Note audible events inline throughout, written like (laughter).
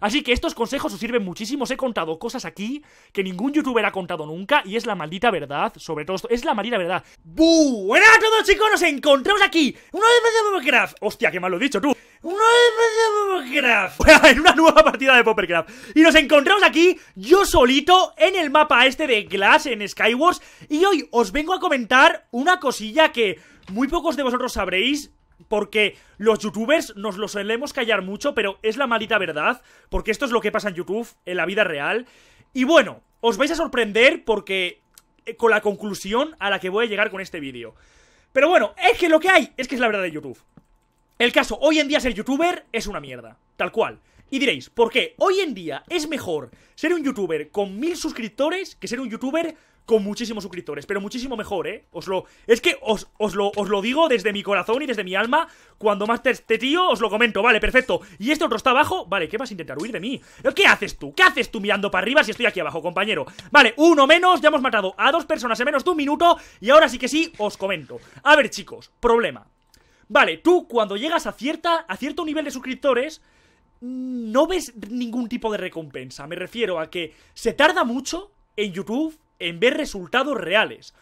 Así que estos consejos os sirven muchísimo. Os he contado cosas aquí que ningún youtuber ha contado nunca y es la maldita verdad, sobre todo Es la maldita verdad. ¡Buena a todos, chicos! Nos encontramos aquí. Una vez más de Poppercraft. Hostia, qué mal lo he dicho, tú. Una vez de Poppercraft. (laughs) en una nueva partida de Poppercraft. Y nos encontramos aquí, yo solito, en el mapa este de Glass en Skywars. Y hoy os vengo a comentar una cosilla que muy pocos de vosotros sabréis, porque los youtubers nos lo solemos callar mucho, pero es la maldita verdad, porque esto es lo que pasa en YouTube, en la vida real. Y bueno, os vais a sorprender porque eh, con la conclusión a la que voy a llegar con este vídeo. Pero bueno, es que lo que hay es que es la verdad de YouTube. El caso, hoy en día ser youtuber es una mierda, tal cual. Y diréis, ¿por qué? Hoy en día es mejor ser un youtuber con mil suscriptores que ser un youtuber con muchísimos suscriptores, pero muchísimo mejor, ¿eh? Os lo, es que os, os, lo, digo desde mi corazón y desde mi alma. Cuando más este tío, os lo comento, vale, perfecto. Y este otro está abajo, vale, ¿qué vas a intentar huir de mí? ¿Qué haces tú? ¿Qué haces tú mirando para arriba si estoy aquí abajo, compañero? Vale, uno menos, ya hemos matado a dos personas en menos de un minuto. Y ahora sí que sí, os comento. A ver, chicos, problema. Vale, tú cuando llegas a, cierta, a cierto nivel de suscriptores mm, no ves ningún tipo de recompensa. Me refiero a que se tarda mucho en YouTube en ver resultados reales.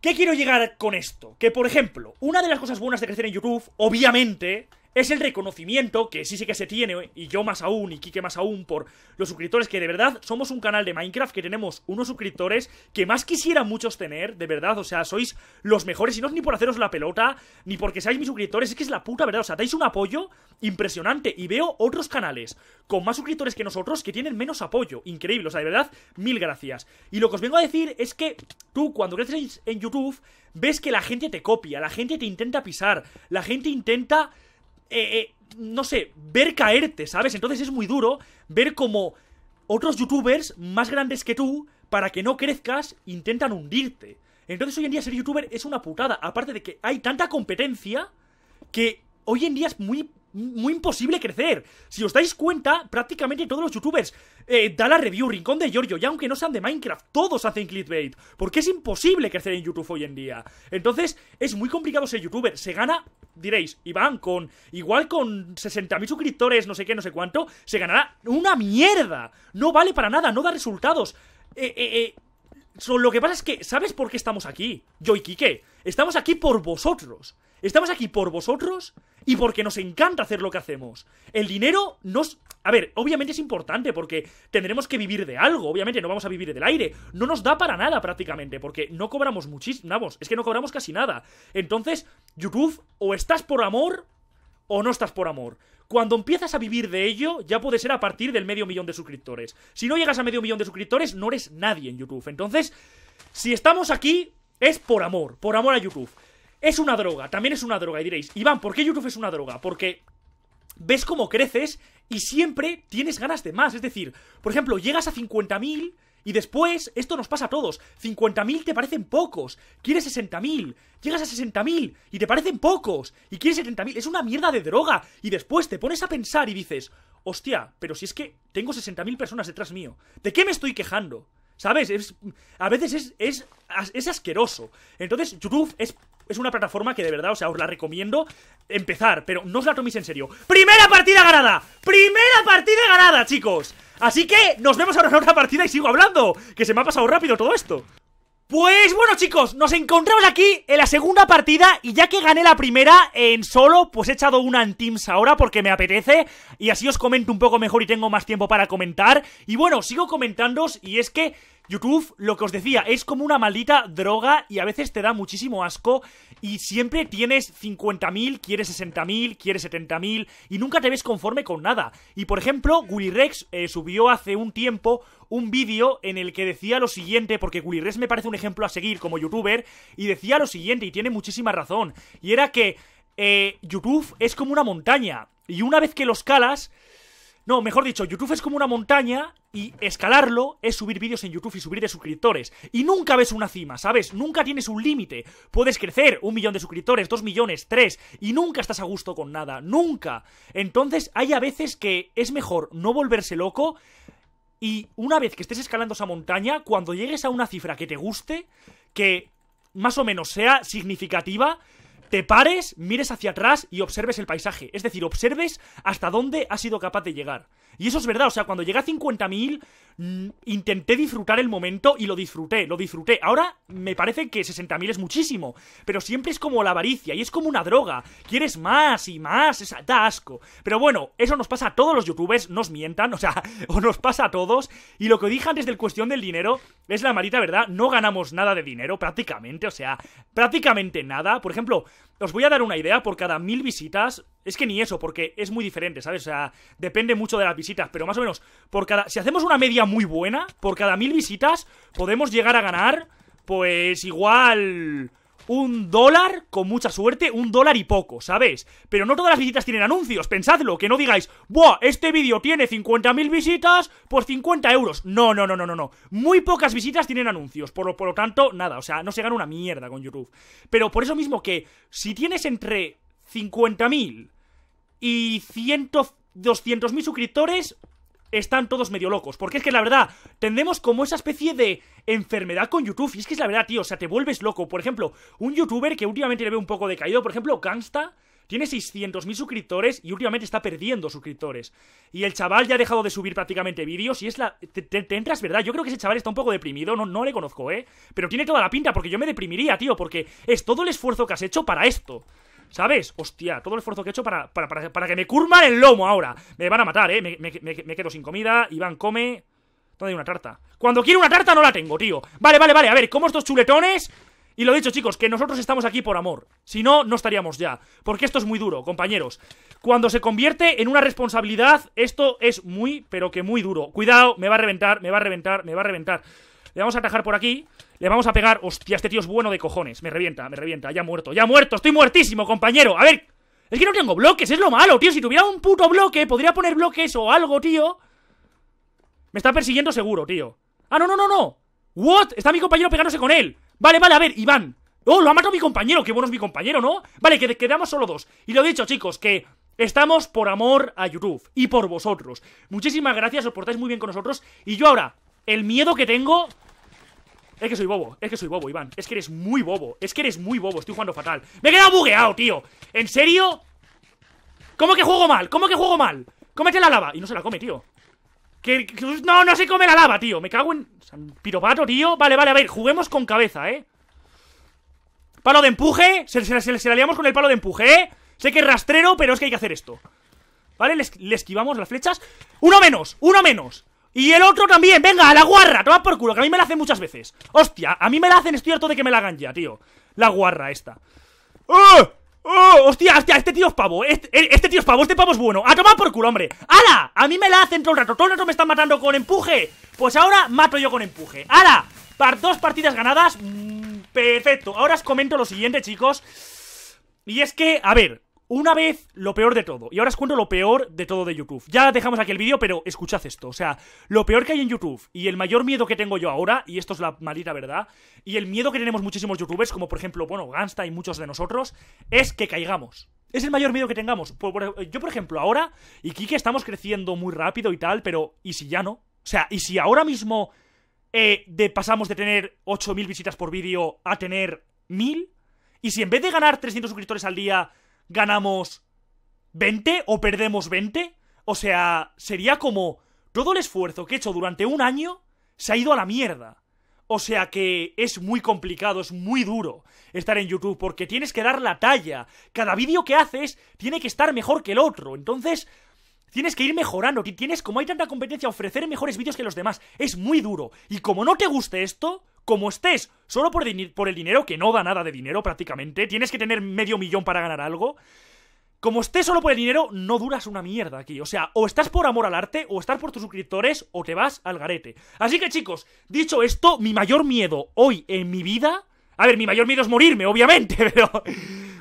¿Qué quiero llegar con esto? Que, por ejemplo, una de las cosas buenas de crecer en YouTube, obviamente, es el reconocimiento que sí sí que se tiene, eh, y yo más aún, y Kike más aún, por los suscriptores, que de verdad somos un canal de Minecraft que tenemos unos suscriptores que más quisieran muchos tener, de verdad, o sea, sois los mejores, y no es ni por haceros la pelota, ni porque seáis mis suscriptores, es que es la puta verdad, o sea, dais un apoyo impresionante, y veo otros canales con más suscriptores que nosotros que tienen menos apoyo, increíble, o sea, de verdad, mil gracias. Y lo que os vengo a decir es que tú, cuando creces en YouTube, ves que la gente te copia, la gente te intenta pisar, la gente intenta... Eh, eh, no sé, ver caerte, ¿sabes? Entonces es muy duro ver como otros youtubers más grandes que tú, para que no crezcas, intentan hundirte. Entonces hoy en día ser youtuber es una putada, aparte de que hay tanta competencia que hoy en día es muy muy imposible crecer. Si os dais cuenta, prácticamente todos los youtubers, eh, da la review, Rincón de Giorgio, y aunque no sean de Minecraft, todos hacen clickbait. Porque es imposible crecer en YouTube hoy en día. Entonces, es muy complicado ser youtuber. Se gana, diréis, Iván, con igual con 60.000 suscriptores, no sé qué, no sé cuánto, se ganará una mierda. No vale para nada, no da resultados. Eh, eh, eh lo que pasa es que, ¿sabes por qué estamos aquí? Yo y Kike. Estamos aquí por vosotros. Estamos aquí por vosotros y porque nos encanta hacer lo que hacemos. El dinero nos... A ver, obviamente es importante porque tendremos que vivir de algo, obviamente no vamos a vivir del aire. No nos da para nada prácticamente porque no cobramos muchísimo, vamos, es que no cobramos casi nada. Entonces, YouTube, o estás por amor o no estás por amor. Cuando empiezas a vivir de ello, ya puede ser a partir del medio millón de suscriptores. Si no llegas a medio millón de suscriptores, no eres nadie en YouTube. Entonces, si estamos aquí, es por amor, por amor a YouTube. Es una droga, también es una droga. Y diréis, Iván, ¿por qué YouTube es una droga? Porque ves cómo creces y siempre tienes ganas de más. Es decir, por ejemplo, llegas a 50.000 y después, esto nos pasa a todos, 50.000 te parecen pocos, quieres 60.000, llegas a 60.000 y te parecen pocos, y quieres 70.000, es una mierda de droga, y después te pones a pensar y dices, hostia, pero si es que tengo 60.000 personas detrás mío, ¿de qué me estoy quejando? ¿Sabes? Es, a veces es, es, es asqueroso. Entonces, YouTube es es una plataforma que de verdad, o sea, os la recomiendo empezar, pero no os la toméis en serio. ¡Primera partida ganada! ¡Primera partida ganada, chicos! Así que nos vemos ahora en otra partida y sigo hablando, que se me ha pasado rápido todo esto. Pues bueno chicos, nos encontramos aquí en la segunda partida y ya que gané la primera en solo, pues he echado una en Teams ahora porque me apetece y así os comento un poco mejor y tengo más tiempo para comentar. Y bueno, sigo comentándoos y es que YouTube, lo que os decía, es como una maldita droga y a veces te da muchísimo asco y siempre tienes 50.000, quieres 60.000, quieres 70.000 y nunca te ves conforme con nada. Y por ejemplo, Willy eh, subió hace un tiempo un vídeo en el que decía lo siguiente, porque Willy me parece un ejemplo a seguir como youtuber, y decía lo siguiente, y tiene muchísima razón, y era que eh, YouTube es como una montaña, y una vez que lo escalas, no, mejor dicho, YouTube es como una montaña y escalarlo es subir vídeos en YouTube y subir de suscriptores. Y nunca ves una cima, ¿sabes? Nunca tienes un límite. Puedes crecer un millón de suscriptores, dos millones, tres, y nunca estás a gusto con nada, nunca. Entonces hay a veces que es mejor no volverse loco y una vez que estés escalando esa montaña, cuando llegues a una cifra que te guste, que más o menos sea significativa, te pares, mires hacia atrás y observes el paisaje. Es decir, observes hasta dónde has sido capaz de llegar. Y eso es verdad, o sea, cuando llegué a 50.000 mm, intenté disfrutar el momento y lo disfruté, lo disfruté. Ahora me parece que 60.000 es muchísimo, pero siempre es como la avaricia y es como una droga. Quieres más y más, es, da asco. Pero bueno, eso nos pasa a todos los youtubers, nos mientan, (laughs) o sea, o nos pasa a todos. Y lo que dije antes del cuestión del dinero es la marita verdad, no ganamos nada de dinero prácticamente, o sea, prácticamente nada. Por ejemplo, os voy a dar una idea, por cada mil visitas es que ni eso, porque es muy diferente, ¿sabes? O sea, depende mucho de las visitas, pero más o menos, por cada. Si hacemos una media muy buena, por cada mil visitas, podemos llegar a ganar, pues igual. Un dólar, con mucha suerte, un dólar y poco, ¿sabes? Pero no todas las visitas tienen anuncios, pensadlo, que no digáis, ¡buah! Este vídeo tiene 50.000 visitas por 50 euros. No, no, no, no, no, no. Muy pocas visitas tienen anuncios, por lo, por lo tanto, nada, o sea, no se gana una mierda con YouTube. Pero por eso mismo que, si tienes entre 50.000 y 200.000 suscriptores están todos medio locos. Porque es que la verdad, tendemos como esa especie de enfermedad con YouTube. Y es que es la verdad, tío, o sea, te vuelves loco. Por ejemplo, un youtuber que últimamente le ve un poco decaído, por ejemplo, Gangsta, tiene 600.000 suscriptores y últimamente está perdiendo suscriptores. Y el chaval ya ha dejado de subir prácticamente vídeos y es la... Te, te, entras, ¿verdad? Yo creo que ese chaval está un poco deprimido, no, no le conozco, ¿eh? Pero tiene toda la pinta porque yo me deprimiría, tío, porque es todo el esfuerzo que has hecho para esto. ¿Sabes? Hostia, todo el esfuerzo que he hecho para, para, que me curman el lomo ahora. Me van a matar, ¿eh? Me, me quedo sin comida. Iván come. ¿Dónde hay una tarta? Cuando quiero una tarta no la tengo, tío. Vale, vale, vale. A ver, como estos chuletones. Y lo he dicho, chicos, que nosotros estamos aquí por amor. Si no, no estaríamos ya. Porque esto es muy duro, compañeros. Cuando se convierte en una responsabilidad, esto es muy, pero que muy duro. Cuidado, me va a reventar, me va a reventar, me va a reventar. Le vamos a atajar por aquí. Le vamos a pegar. Hostia, este tío es bueno de cojones. Me revienta, me revienta. Ya muerto, ya muerto. Estoy muertísimo, compañero. A ver. Es que no tengo bloques, es lo malo, tío. Si tuviera un puto bloque, podría poner bloques o algo, tío. Me está persiguiendo seguro, tío. Ah, no, no, no, no. What? Está mi compañero pegándose con él. Vale, vale, a ver, Iván. Oh, lo ha matado mi compañero. Qué bueno es mi compañero, ¿no? Vale, que quedamos solo dos. Y lo he dicho, chicos, que Estamos por amor a YouTube y por vosotros. Muchísimas gracias, os portáis muy bien con nosotros. Y yo ahora, el miedo que tengo es que soy bobo, es que soy bobo, Iván. Es que eres muy bobo, es que eres muy bobo. Estoy jugando fatal. Me he quedado bugueado, tío. ¿En serio? ¿Cómo que juego mal? ¿Cómo que juego mal? Cómete la lava. Y no se la come, tío. Que, no, no se come la lava, tío. Me cago en... Piropato, tío. Vale, vale, a ver. Juguemos con cabeza, ¿eh? Palo de empuje. Se, la liamos con el palo de empuje, ¿eh? Sé que es rastrero, pero es que hay que hacer esto. ¿Vale? le esquivamos las flechas. ¡Uno menos! ¡Uno menos! Y el otro también, venga, a la guarra, toma por culo, que a mí me la hacen muchas veces. Hostia, a mí me la hacen, estoy harto de que me la hagan ya, tío. La guarra esta. ¡Oh! ¡Oh! ¡Hostia, hostia! Este tío es pavo. Este, eh, este tío es pavo, este pavo es bueno. ¡A tomar por culo, hombre! ¡Hala! A mí me la hacen todo el rato. Todo el rato me están matando con empuje. Pues ahora mato yo con empuje. ¡Hala! Par dos partidas ganadas. Mm, perfecto. Ahora os comento lo siguiente, chicos. Y es que, a ver, una vez, lo peor de todo. Y ahora os cuento lo peor de todo de YouTube. Ya dejamos aquí el vídeo, pero escuchad esto. O sea, lo peor que hay en YouTube y el mayor miedo que tengo yo ahora, y esto es la maldita verdad, y el miedo que tenemos muchísimos youtubers, como por ejemplo, bueno, Gansta y muchos de nosotros, es que caigamos. Es el mayor miedo que tengamos. Pues, yo, por ejemplo, ahora, y Kike estamos creciendo muy rápido y tal, pero ¿y si ya no? O sea, ¿y si ahora mismo eh, de, pasamos de tener 8.000 visitas por vídeo a tener 1.000? ¿Y si en vez de ganar 300 suscriptores al día ganamos 20 o perdemos 20. O sea, sería como todo el esfuerzo que he hecho durante un año se ha ido a la mierda. O sea que es muy complicado, es muy duro estar en YouTube porque tienes que dar la talla. Cada vídeo que haces tiene que estar mejor que el otro. Entonces, tienes que ir mejorando. Tienes, como hay tanta competencia, ofrecer mejores vídeos que los demás. Es muy duro. Y como no te guste esto, como estés Solo por, el dinero, que no da nada de dinero prácticamente. Tienes que tener medio millón para ganar algo. Como estés solo por el dinero, no duras una mierda aquí. O sea, o estás por amor al arte, o estás por tus suscriptores, o te vas al garete. Así que chicos, dicho esto, mi mayor miedo hoy en mi vida... A ver, mi mayor miedo es morirme, obviamente, (laughs) pero...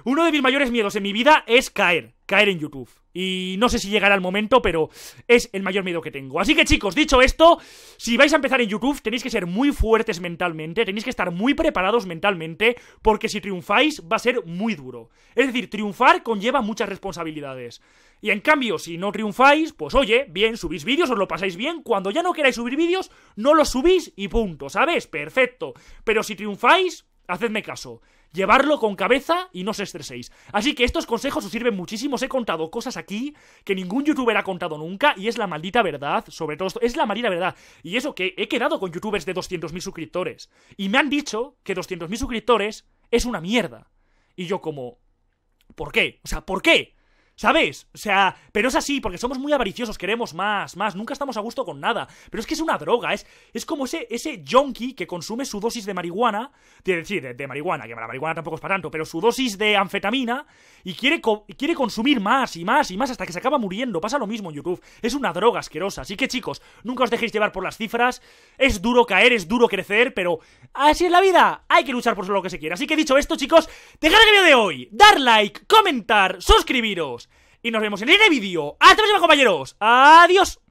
Uno de mis mayores miedos en mi vida es caer. Caer en YouTube. Y no sé si llegará el momento, pero es el mayor miedo que tengo. Así que chicos, dicho esto, si vais a empezar en YouTube, tenéis que ser muy fuertes mentalmente, tenéis que estar muy preparados mentalmente, porque si triunfáis va a ser muy duro. Es decir, triunfar conlleva muchas responsabilidades. Y en cambio, si no triunfáis, pues oye, bien, subís vídeos, os lo pasáis bien. Cuando ya no queráis subir vídeos, no los subís y punto, ¿sabes? Perfecto. Pero si triunfáis, Hacedme caso. Llevarlo con cabeza y no os estreséis. Así que estos consejos os sirven muchísimo. he contado cosas aquí que ningún youtuber ha contado nunca y es la maldita verdad, sobre todo esto. Es la maldita verdad. Y eso que he quedado con youtubers de 200.000 suscriptores. Y me han dicho que 200.000 suscriptores es una mierda. Y yo como... ¿Por qué? O sea, ¿por qué? ¿Sabes? O sea, pero es así, porque somos muy avariciosos, queremos más, más, nunca estamos a gusto con nada. Pero es que es una droga, es, es como ese, ese junkie que consume su dosis de marihuana, que decir, de, marihuana, que la marihuana tampoco es para tanto, pero su dosis de anfetamina y quiere, quiere consumir más y más y más hasta que se acaba muriendo. Pasa lo mismo en YouTube, es una droga asquerosa. Así que chicos, nunca os dejéis llevar por las cifras, es duro caer, es duro crecer, pero así es la vida, hay que luchar por lo que se quiera. Así que dicho esto, chicos, dejad el vídeo de hoy, dar like, comentar, suscribiros. Y nos vemos en este vídeo. ¡Hasta luego, compañeros! ¡Adiós!